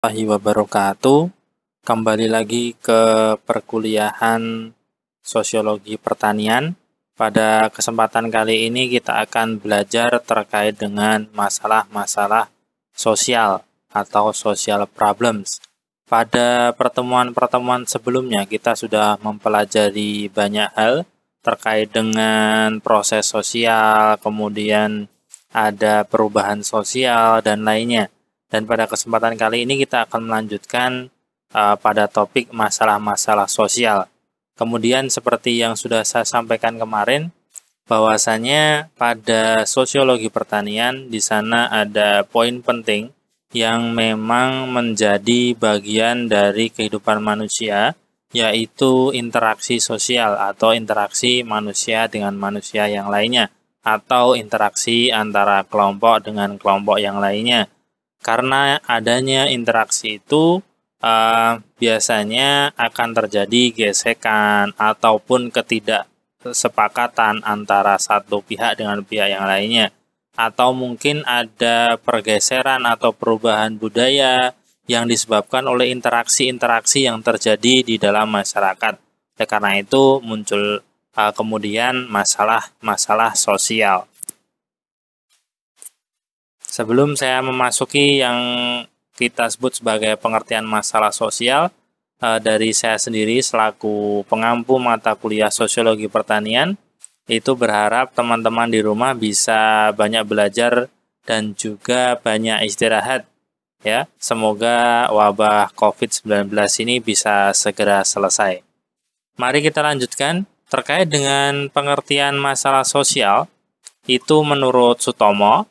warahmatullahi wabarakatuh. Kembali lagi ke perkuliahan Sosiologi Pertanian. Pada kesempatan kali ini kita akan belajar terkait dengan masalah-masalah sosial atau social problems. Pada pertemuan-pertemuan sebelumnya kita sudah mempelajari banyak hal terkait dengan proses sosial, kemudian ada perubahan sosial dan lainnya. Dan pada kesempatan kali ini kita akan melanjutkan uh, pada topik masalah-masalah sosial. Kemudian seperti yang sudah saya sampaikan kemarin, bahwasanya pada sosiologi pertanian di sana ada poin penting yang memang menjadi bagian dari kehidupan manusia, yaitu interaksi sosial atau interaksi manusia dengan manusia yang lainnya, atau interaksi antara kelompok dengan kelompok yang lainnya. Karena adanya interaksi itu uh, biasanya akan terjadi gesekan ataupun ketidaksepakatan antara satu pihak dengan pihak yang lainnya. Atau mungkin ada pergeseran atau perubahan budaya yang disebabkan oleh interaksi-interaksi yang terjadi di dalam masyarakat. karena itu muncul uh, kemudian masalah-masalah sosial. Sebelum saya memasuki yang kita sebut sebagai pengertian masalah sosial, eh, dari saya sendiri selaku pengampu mata kuliah Sosiologi Pertanian itu berharap teman-teman di rumah bisa banyak belajar dan juga banyak istirahat ya. Semoga wabah COVID-19 ini bisa segera selesai. Mari kita lanjutkan terkait dengan pengertian masalah sosial itu menurut Sutomo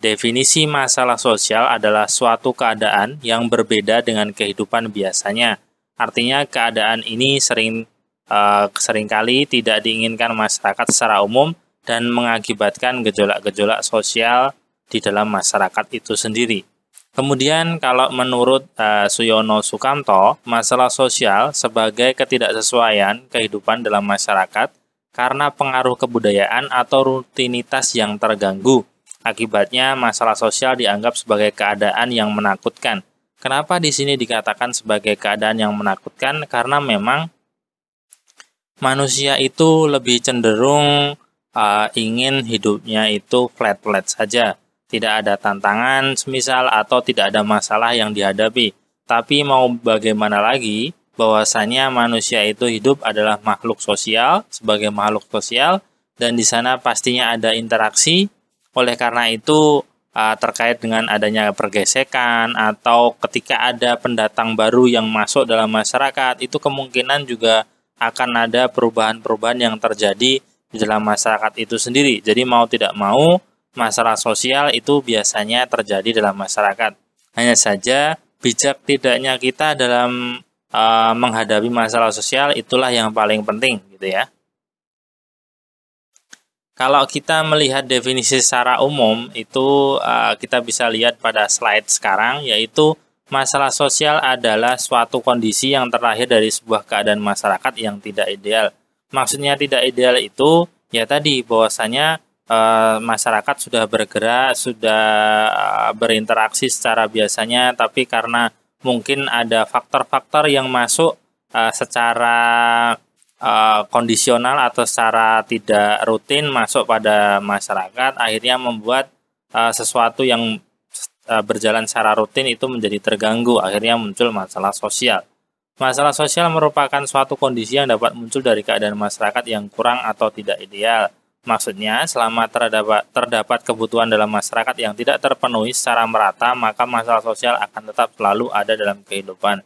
Definisi masalah sosial adalah suatu keadaan yang berbeda dengan kehidupan biasanya. Artinya keadaan ini sering uh, seringkali tidak diinginkan masyarakat secara umum dan mengakibatkan gejolak-gejolak sosial di dalam masyarakat itu sendiri. Kemudian kalau menurut uh, Suyono Sukanto, masalah sosial sebagai ketidaksesuaian kehidupan dalam masyarakat karena pengaruh kebudayaan atau rutinitas yang terganggu Akibatnya, masalah sosial dianggap sebagai keadaan yang menakutkan. Kenapa di sini dikatakan sebagai keadaan yang menakutkan? Karena memang manusia itu lebih cenderung uh, ingin hidupnya itu flat-flat saja, tidak ada tantangan semisal atau tidak ada masalah yang dihadapi. Tapi mau bagaimana lagi, bahwasanya manusia itu hidup adalah makhluk sosial, sebagai makhluk sosial dan di sana pastinya ada interaksi oleh karena itu, eh, terkait dengan adanya pergesekan atau ketika ada pendatang baru yang masuk dalam masyarakat, itu kemungkinan juga akan ada perubahan-perubahan yang terjadi di dalam masyarakat itu sendiri. Jadi mau tidak mau, masalah sosial itu biasanya terjadi dalam masyarakat. Hanya saja bijak tidaknya kita dalam uh, menghadapi masalah sosial itulah yang paling penting gitu ya. Kalau kita melihat definisi secara umum itu uh, kita bisa lihat pada slide sekarang yaitu masalah sosial adalah suatu kondisi yang terlahir dari sebuah keadaan masyarakat yang tidak ideal. Maksudnya tidak ideal itu ya tadi bahwasanya uh, masyarakat sudah bergerak, sudah uh, berinteraksi secara biasanya tapi karena mungkin ada faktor-faktor yang masuk uh, secara Eh, kondisional atau secara tidak rutin masuk pada masyarakat akhirnya membuat uh, sesuatu yang uh, berjalan secara rutin itu menjadi terganggu akhirnya muncul masalah sosial. Masalah sosial merupakan suatu kondisi yang dapat muncul dari keadaan masyarakat yang kurang atau tidak ideal. Maksudnya, selama terdapat, terdapat kebutuhan dalam masyarakat yang tidak terpenuhi secara merata, maka masalah sosial akan tetap selalu ada dalam kehidupan.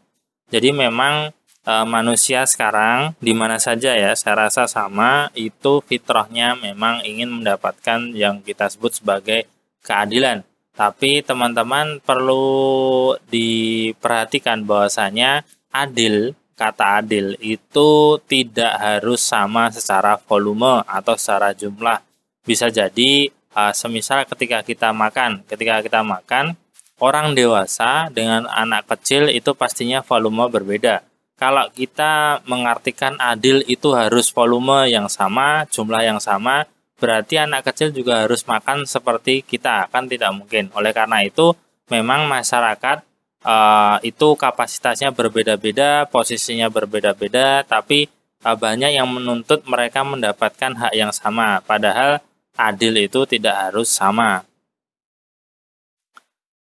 Jadi memang Eh, manusia sekarang di mana saja ya saya rasa sama itu fitrahnya memang ingin mendapatkan yang kita sebut sebagai keadilan tapi teman-teman perlu diperhatikan bahwasanya adil kata adil itu tidak harus sama secara volume atau secara jumlah bisa jadi eh, semisal ketika kita makan ketika kita makan orang dewasa dengan anak kecil itu pastinya volume berbeda kalau kita mengartikan adil itu harus volume yang sama, jumlah yang sama, berarti anak kecil juga harus makan seperti kita, kan tidak mungkin. Oleh karena itu, memang masyarakat uh, itu kapasitasnya berbeda-beda, posisinya berbeda-beda, tapi uh, banyak yang menuntut mereka mendapatkan hak yang sama, padahal adil itu tidak harus sama.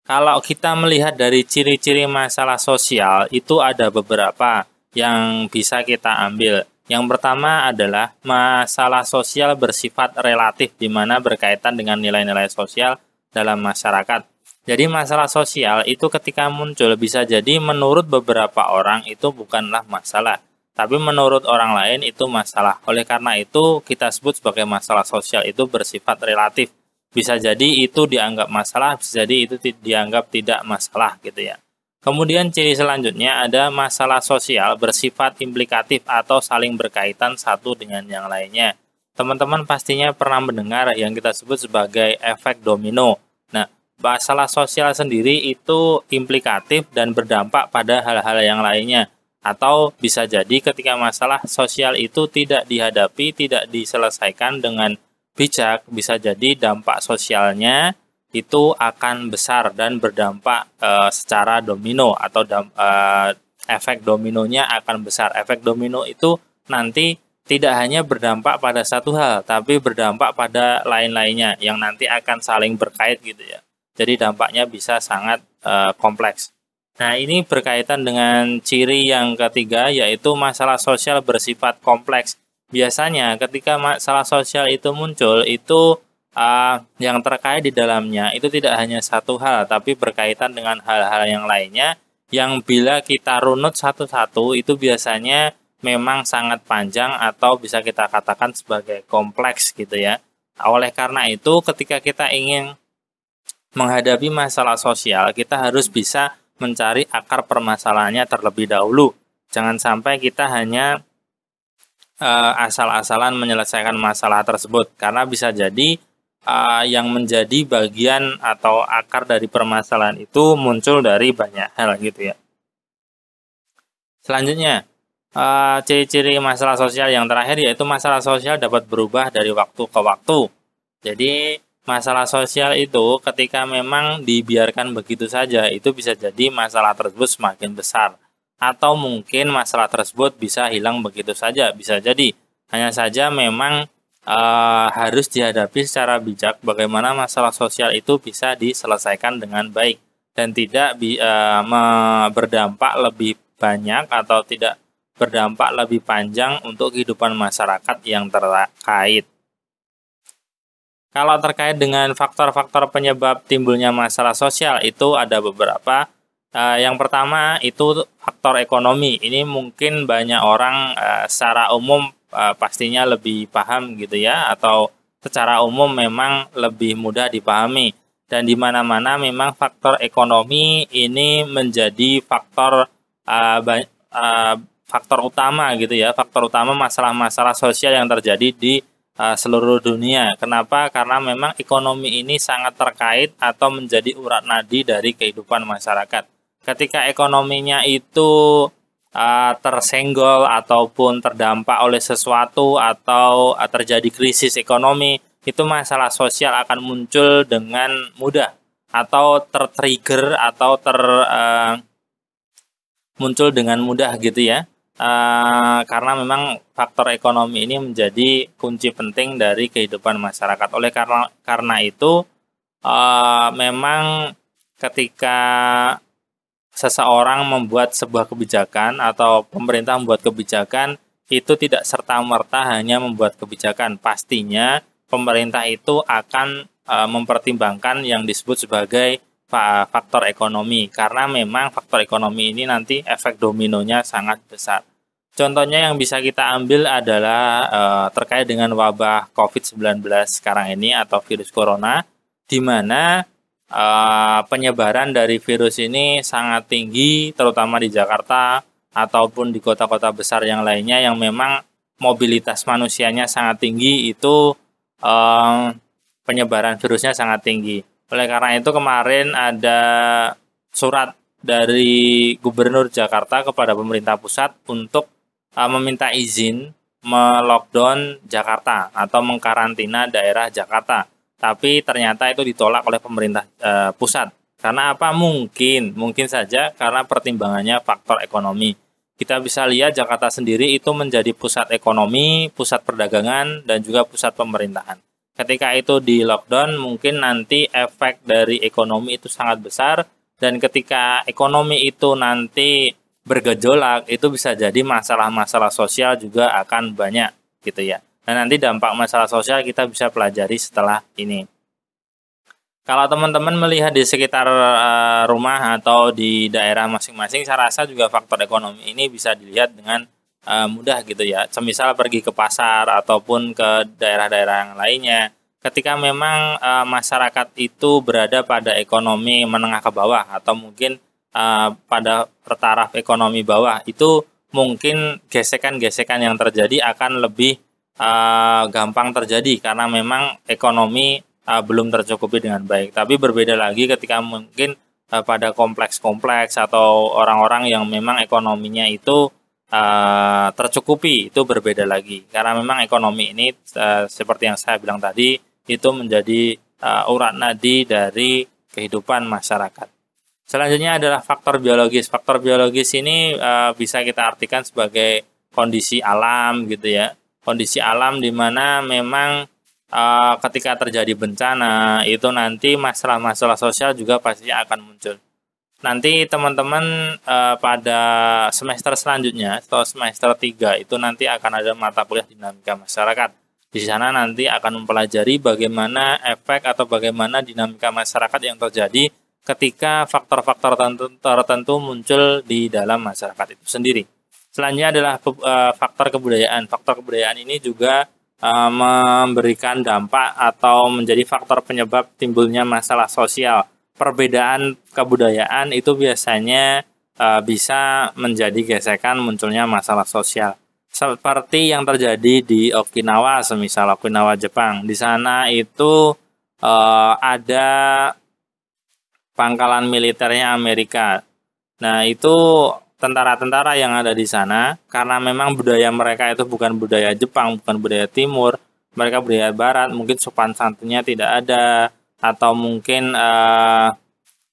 Kalau kita melihat dari ciri-ciri masalah sosial, itu ada beberapa yang bisa kita ambil. Yang pertama adalah masalah sosial bersifat relatif, di mana berkaitan dengan nilai-nilai sosial dalam masyarakat. Jadi masalah sosial itu ketika muncul bisa jadi menurut beberapa orang itu bukanlah masalah, tapi menurut orang lain itu masalah. Oleh karena itu kita sebut sebagai masalah sosial itu bersifat relatif. Bisa jadi itu dianggap masalah, bisa jadi itu dianggap tidak masalah gitu ya. Kemudian ciri selanjutnya ada masalah sosial bersifat implikatif atau saling berkaitan satu dengan yang lainnya. Teman-teman pastinya pernah mendengar yang kita sebut sebagai efek domino. Nah, masalah sosial sendiri itu implikatif dan berdampak pada hal-hal yang lainnya. Atau bisa jadi ketika masalah sosial itu tidak dihadapi, tidak diselesaikan dengan bijak, bisa jadi dampak sosialnya itu akan besar dan berdampak e, secara domino atau dam, e, efek dominonya akan besar. Efek domino itu nanti tidak hanya berdampak pada satu hal, tapi berdampak pada lain-lainnya yang nanti akan saling berkait gitu ya. Jadi dampaknya bisa sangat e, kompleks. Nah, ini berkaitan dengan ciri yang ketiga yaitu masalah sosial bersifat kompleks biasanya ketika masalah sosial itu muncul itu uh, yang terkait di dalamnya itu tidak hanya satu hal tapi berkaitan dengan hal-hal yang lainnya yang bila kita runut satu-satu itu biasanya memang sangat panjang atau bisa kita katakan sebagai kompleks gitu ya. Oleh karena itu ketika kita ingin menghadapi masalah sosial kita harus bisa mencari akar permasalahannya terlebih dahulu. Jangan sampai kita hanya uh, asal-asalan menyelesaikan masalah tersebut karena bisa jadi uh, yang menjadi bagian atau akar dari permasalahan itu muncul dari banyak hal gitu ya. Selanjutnya, uh, ciri-ciri masalah sosial yang terakhir yaitu masalah sosial dapat berubah dari waktu ke waktu. Jadi masalah sosial itu ketika memang dibiarkan begitu saja itu bisa jadi masalah tersebut semakin besar atau mungkin masalah tersebut bisa hilang begitu saja, bisa jadi. Hanya saja memang e, harus dihadapi secara bijak bagaimana masalah sosial itu bisa diselesaikan dengan baik dan tidak bi, e, me, berdampak lebih banyak atau tidak berdampak lebih panjang untuk kehidupan masyarakat yang terkait. Kalau terkait dengan faktor-faktor penyebab timbulnya masalah sosial itu ada beberapa Uh, yang pertama itu faktor ekonomi. Ini mungkin banyak orang uh, secara umum uh, pastinya lebih paham gitu ya, atau secara umum memang lebih mudah dipahami. Dan di mana-mana memang faktor ekonomi ini menjadi faktor uh, uh, faktor utama gitu ya, faktor utama masalah-masalah sosial yang terjadi di uh, seluruh dunia. Kenapa? Karena memang ekonomi ini sangat terkait atau menjadi urat nadi dari kehidupan masyarakat ketika ekonominya itu uh, tersenggol ataupun terdampak oleh sesuatu atau uh, terjadi krisis ekonomi, itu masalah sosial akan muncul dengan mudah atau tertrigger atau ter uh, muncul dengan mudah gitu ya. Uh, karena memang faktor ekonomi ini menjadi kunci penting dari kehidupan masyarakat. Oleh karena karena itu uh, memang ketika seseorang membuat sebuah kebijakan atau pemerintah membuat kebijakan itu tidak serta-merta hanya membuat kebijakan. Pastinya pemerintah itu akan e, mempertimbangkan yang disebut sebagai faktor ekonomi karena memang faktor ekonomi ini nanti efek dominonya sangat besar. Contohnya yang bisa kita ambil adalah e, terkait dengan wabah COVID-19 sekarang ini atau virus corona di mana Eh, penyebaran dari virus ini sangat tinggi, terutama di Jakarta ataupun di kota-kota besar yang lainnya yang memang mobilitas manusianya sangat tinggi itu eh, penyebaran virusnya sangat tinggi. Oleh karena itu kemarin ada surat dari Gubernur Jakarta kepada pemerintah pusat untuk eh, meminta izin melockdown Jakarta atau mengkarantina daerah Jakarta tapi ternyata itu ditolak oleh pemerintah e, pusat. Karena apa? Mungkin, mungkin saja karena pertimbangannya faktor ekonomi. Kita bisa lihat Jakarta sendiri itu menjadi pusat ekonomi, pusat perdagangan, dan juga pusat pemerintahan. Ketika itu di lockdown, mungkin nanti efek dari ekonomi itu sangat besar, dan ketika ekonomi itu nanti bergejolak, itu bisa jadi masalah-masalah sosial juga akan banyak, gitu ya. Nah, nanti dampak masalah sosial kita bisa pelajari setelah ini. Kalau teman-teman melihat di sekitar eh, rumah atau di daerah masing-masing, saya rasa juga faktor ekonomi ini bisa dilihat dengan eh, mudah gitu ya. Semisal pergi ke pasar ataupun ke daerah-daerah yang lainnya. Ketika memang eh, masyarakat itu berada pada ekonomi menengah ke bawah atau mungkin pada pertaraf ekonomi bawah, itu mungkin gesekan-gesekan yang terjadi akan lebih uh, gampang terjadi karena memang ekonomi uh, belum tercukupi dengan baik. Tapi berbeda lagi ketika mungkin uh, pada kompleks-kompleks atau orang-orang yang memang ekonominya itu uh, tercukupi itu berbeda lagi. Karena memang ekonomi ini uh, seperti yang saya bilang tadi itu menjadi uh, urat nadi dari kehidupan masyarakat. Selanjutnya adalah faktor biologis. Faktor biologis ini uh, bisa kita artikan sebagai kondisi alam gitu ya kondisi alam di mana memang uh, ketika terjadi bencana itu nanti masalah-masalah sosial juga pasti akan muncul. Nanti teman-teman uh, pada semester selanjutnya atau semester 3 itu nanti akan ada mata kuliah dinamika masyarakat. Di sana nanti akan mempelajari bagaimana efek atau bagaimana dinamika masyarakat yang terjadi ketika faktor-faktor tertentu muncul di dalam masyarakat itu sendiri. Selanjutnya adalah eh, faktor kebudayaan. Faktor kebudayaan ini juga eh, memberikan dampak atau menjadi faktor penyebab timbulnya masalah sosial. Perbedaan kebudayaan itu biasanya eh, bisa menjadi gesekan munculnya masalah sosial. Seperti yang terjadi di Okinawa, semisal Okinawa Jepang. Di sana itu ada pangkalan militernya Amerika. Nah, itu tentara-tentara yang ada di sana karena memang budaya mereka itu bukan budaya Jepang, bukan budaya Timur, mereka budaya Barat, mungkin sopan santunnya tidak ada atau mungkin uh,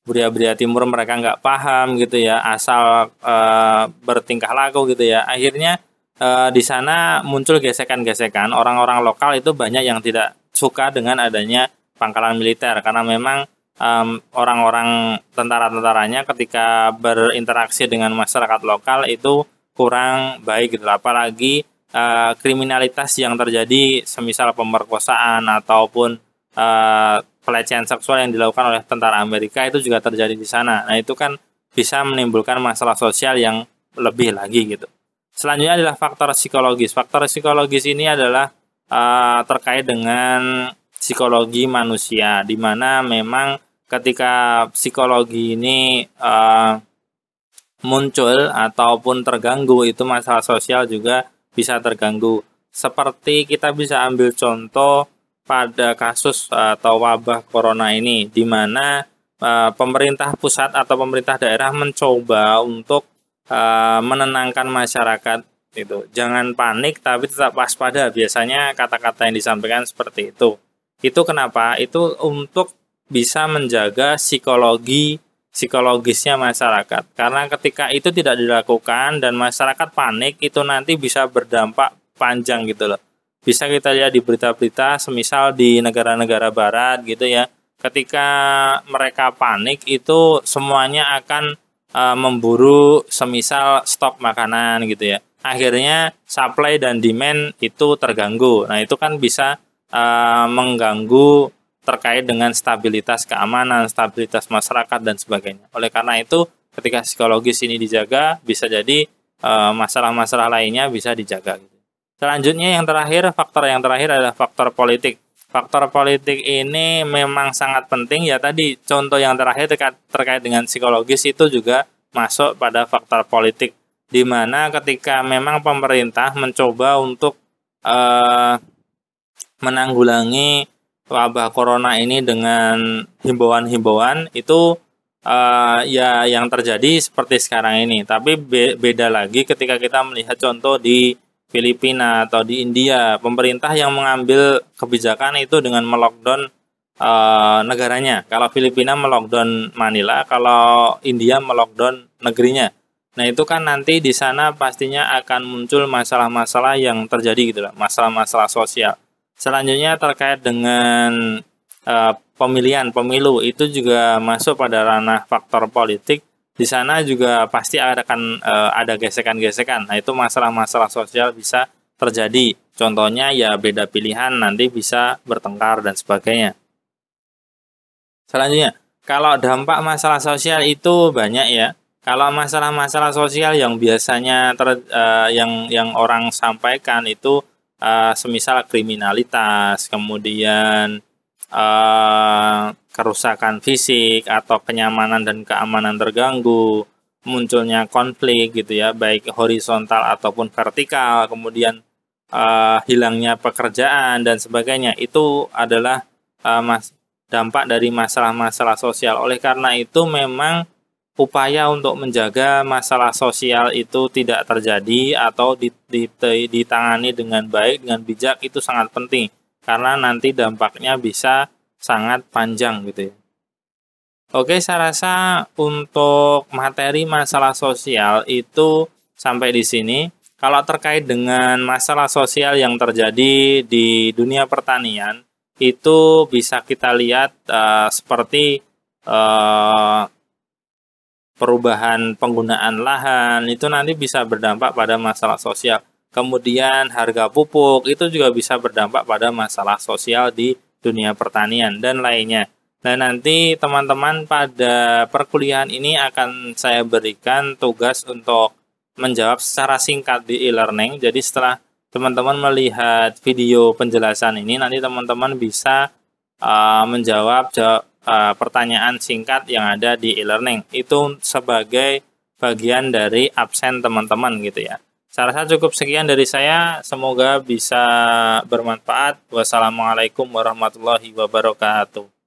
budaya-budaya Timur mereka nggak paham gitu ya, asal uh, bertingkah laku gitu ya. Akhirnya uh, di sana muncul gesekan-gesekan, orang-orang lokal itu banyak yang tidak suka dengan adanya pangkalan militer karena memang um, orang-orang tentara-tentaranya ketika berinteraksi dengan masyarakat lokal itu kurang baik gitu apalagi uh, kriminalitas yang terjadi semisal pemerkosaan ataupun uh, pelecehan seksual yang dilakukan oleh tentara Amerika itu juga terjadi di sana nah itu kan bisa menimbulkan masalah sosial yang lebih lagi gitu selanjutnya adalah faktor psikologis faktor psikologis ini adalah uh, terkait dengan psikologi manusia di mana memang ketika psikologi ini uh, muncul ataupun terganggu itu masalah sosial juga bisa terganggu. Seperti kita bisa ambil contoh pada kasus eh, atau wabah corona ini di mana uh, pemerintah pusat atau pemerintah daerah mencoba untuk uh, menenangkan masyarakat itu. Jangan panik tapi tetap waspada. Biasanya kata-kata yang disampaikan seperti itu. Itu kenapa? Itu untuk bisa menjaga psikologi psikologisnya masyarakat. Karena ketika itu tidak dilakukan dan masyarakat panik itu nanti bisa berdampak panjang gitu loh. Bisa kita lihat di berita-berita semisal di negara-negara barat gitu ya. Ketika mereka panik itu semuanya akan e, memburu semisal stok makanan gitu ya. Akhirnya supply dan demand itu terganggu. Nah, itu kan bisa e, mengganggu terkait dengan stabilitas keamanan, stabilitas masyarakat dan sebagainya. Oleh karena itu, ketika psikologis ini dijaga, bisa jadi eh, masalah-masalah e, lainnya bisa dijaga. Gitu. Selanjutnya yang terakhir, faktor yang terakhir adalah faktor politik. Faktor politik ini memang sangat penting ya tadi contoh yang terakhir terkait, terkait dengan psikologis itu juga masuk pada faktor politik di mana ketika memang pemerintah mencoba untuk e, menanggulangi wabah corona ini dengan himbauan-himbauan itu uh, ya yang terjadi seperti sekarang ini. Tapi be beda lagi ketika kita melihat contoh di Filipina atau di India, pemerintah yang mengambil kebijakan itu dengan melockdown uh, negaranya. Kalau Filipina melockdown Manila, kalau India melockdown negerinya. Nah itu kan nanti di sana pastinya akan muncul masalah-masalah yang terjadi gitu lah, masalah-masalah sosial Selanjutnya terkait dengan e, pemilihan pemilu itu juga masuk pada ranah faktor politik. Di sana juga pasti akan e, ada gesekan-gesekan. Nah, itu masalah-masalah sosial bisa terjadi. Contohnya ya beda pilihan nanti bisa bertengkar dan sebagainya. Selanjutnya, kalau dampak masalah sosial itu banyak ya. Kalau masalah-masalah sosial yang biasanya ter, uh, yang yang orang sampaikan itu uh, semisal kriminalitas, kemudian uh, kerusakan fisik atau kenyamanan dan keamanan terganggu, munculnya konflik gitu ya, baik horizontal ataupun vertikal, kemudian uh, hilangnya pekerjaan dan sebagainya itu adalah uh, mas dampak dari masalah-masalah sosial. Oleh karena itu memang upaya untuk menjaga masalah sosial itu tidak terjadi atau ditangani dengan baik dengan bijak itu sangat penting karena nanti dampaknya bisa sangat panjang gitu ya. Oke, saya rasa untuk materi masalah sosial itu sampai di sini. Kalau terkait dengan masalah sosial yang terjadi di dunia pertanian, itu bisa kita lihat uh, seperti uh, perubahan penggunaan lahan itu nanti bisa berdampak pada masalah sosial. Kemudian harga pupuk itu juga bisa berdampak pada masalah sosial di dunia pertanian dan lainnya. Nah, nanti teman-teman pada perkuliahan ini akan saya berikan tugas untuk menjawab secara singkat di e-learning. Jadi setelah teman-teman melihat video penjelasan ini, nanti teman-teman bisa uh, menjawab jawab, Eh, pertanyaan singkat yang ada di e-learning itu sebagai bagian dari absen teman-teman gitu ya. Saya rasa cukup sekian dari saya. Semoga bisa bermanfaat. Wassalamualaikum warahmatullahi wabarakatuh.